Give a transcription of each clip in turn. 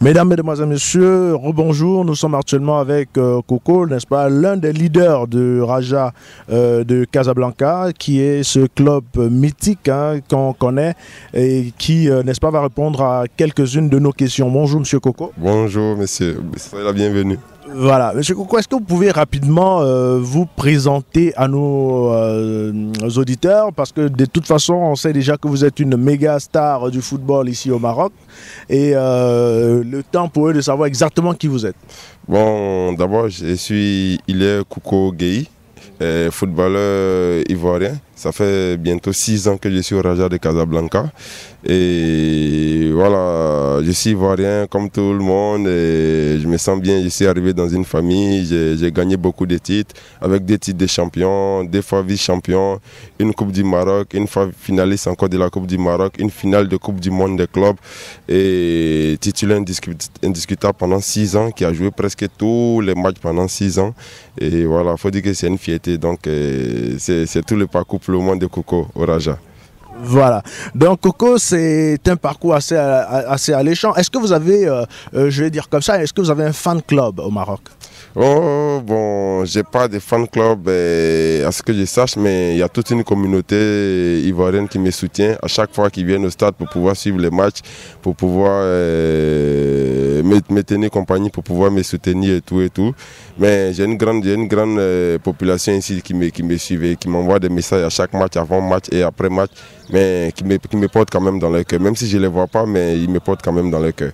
Mesdames, Mesdemoiselles, Messieurs, rebonjour. Nous sommes actuellement avec euh, Coco, n'est-ce pas, l'un des leaders de Raja euh, de Casablanca, qui est ce club mythique hein, qu'on connaît et qui, euh, n'est-ce pas, va répondre à quelques-unes de nos questions. Bonjour, Monsieur Coco. Bonjour, Monsieur. Soyez la bienvenue. Voilà, Monsieur Koukou, est-ce que vous pouvez rapidement euh, vous présenter à euh, nos, auditeurs Parce que de toute façon, on sait déjà que vous êtes une méga star du football ici au Maroc. Et euh, le temps pour eux de savoir exactement qui vous êtes. Bon, d'abord, je suis Ilé Coco gay footballeur ivoirien. Ça fait bientôt six ans que je suis au Raja de Casablanca. Et voilà, je suis ivoirien comme tout le monde je me sens bien. Je suis arrivé dans une famille, j'ai gagné beaucoup de titres, avec des titres de champion, des fois vice-champion, une Coupe du Maroc, une fois finaliste encore de la Coupe du Maroc, une finale de Coupe du Monde des clubs et titulaire indiscutable pendant six ans, qui a joué presque tous les matchs pendant six ans. Et voilà, il faut dire que c'est une fierté. Donc, euh, c'est tout le parcours pour le monde de Coco au Raja. Voilà. Donc Coco, c'est un parcours assez, assez alléchant. Est-ce que vous avez, euh, euh, je vais dire comme ça, est-ce que vous avez un fan club au Maroc Oh, bon, je n'ai pas de fan club eh, à ce que je sache, mais il y a toute une communauté ivoirienne qui me soutient à chaque fois qu'ils viennent au stade pour pouvoir suivre les matchs, pour pouvoir eh, me, tenir compagnie, pour pouvoir me soutenir et tout et tout. Mais j'ai une grande, une grande eh, population ici qui me, qui suit et qui m'envoie des messages à chaque match, avant match et après match, mais qui me, qui porte quand même dans le cœur. Même si je ne les vois pas, mais ils me portent quand même dans le cœur.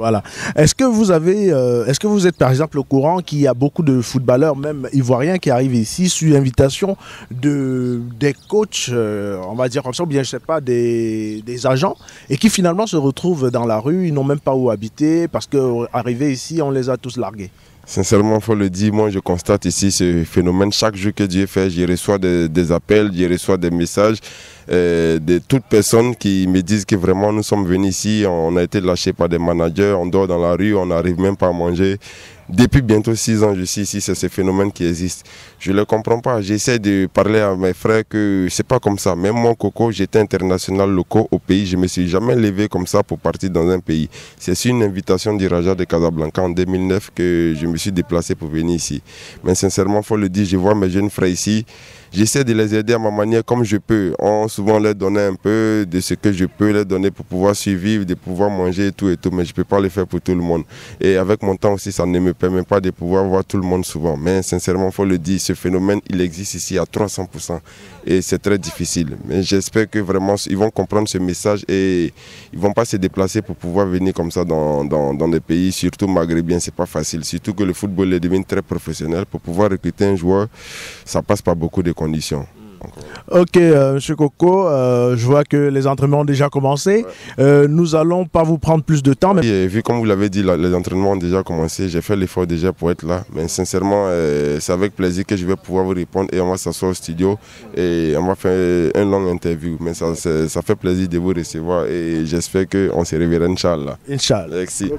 Voilà. Est-ce que vous avez, euh, est-ce que vous êtes par exemple au courant qu'il y a beaucoup de footballeurs, même ivoiriens, qui arrivent ici sous invitation de des coachs, euh, on va dire comme ça, ou bien je sais pas, des, agents, et qui finalement se retrouvent dans la rue, ils n'ont même pas où habiter parce que euh, ici, on les a tous largués. Sincèrement, il faut le dire, moi je constate ici ce phénomène. Chaque jour que Dieu fait, je reçois des, appels, je reçois des messages euh, de toutes personnes qui me disent que vraiment nous sommes venus ici, on a été lâchés par des managers, on dort dans la rue, on n'arrive même pas à manger. Depuis bientôt six ans, je suis ici, c'est ce phénomène qui existe. Je ne le comprends pas. J'essaie de parler à mes frères que c'est pas comme ça. Même moi, Coco, j'étais international locaux au pays. Je ne me suis jamais levé comme ça pour partir dans un pays. C'est sur une invitation du Raja de Casablanca en 2009 que je me suis déplacé pour venir ici. Mais sincèrement, il faut le dire, je vois mes jeunes frères ici. J'essaie de les aider à ma manière comme je peux. On souvent leur donner un peu de ce que je peux leur donner pour pouvoir survivre, de pouvoir manger et tout et tout, mais je ne peux pas le faire pour tout le monde. Et avec mon temps aussi, ça ne me permet pas de pouvoir voir tout le monde souvent. Mais sincèrement, il faut le dire, ce phénomène, il existe ici à 300% et c'est très difficile. Mais j'espère que vraiment, ils vont comprendre ce message et ils ne vont pas se déplacer pour pouvoir venir comme ça dans, dans, dans des pays, surtout maghrébiens, c'est pas facile. Surtout que le football est devenu très professionnel. Pour pouvoir recruter un joueur, ça passe par beaucoup de conditions. Ok, euh, M. Coco, euh, je vois que les entraînements ont déjà commencé. Euh, nous allons pas vous prendre plus de temps. Mais... vu comme vous l'avez dit, les entraînements ont déjà commencé. J'ai fait l'effort déjà pour être là. Mais sincèrement, euh, c'est avec plaisir que je vais pouvoir vous répondre et on va s'asseoir au studio et on va faire une longue interview. Mais ça, ça fait plaisir de vous recevoir et j'espère qu'on se reverra, Inch'Allah. Inch'Allah. Merci.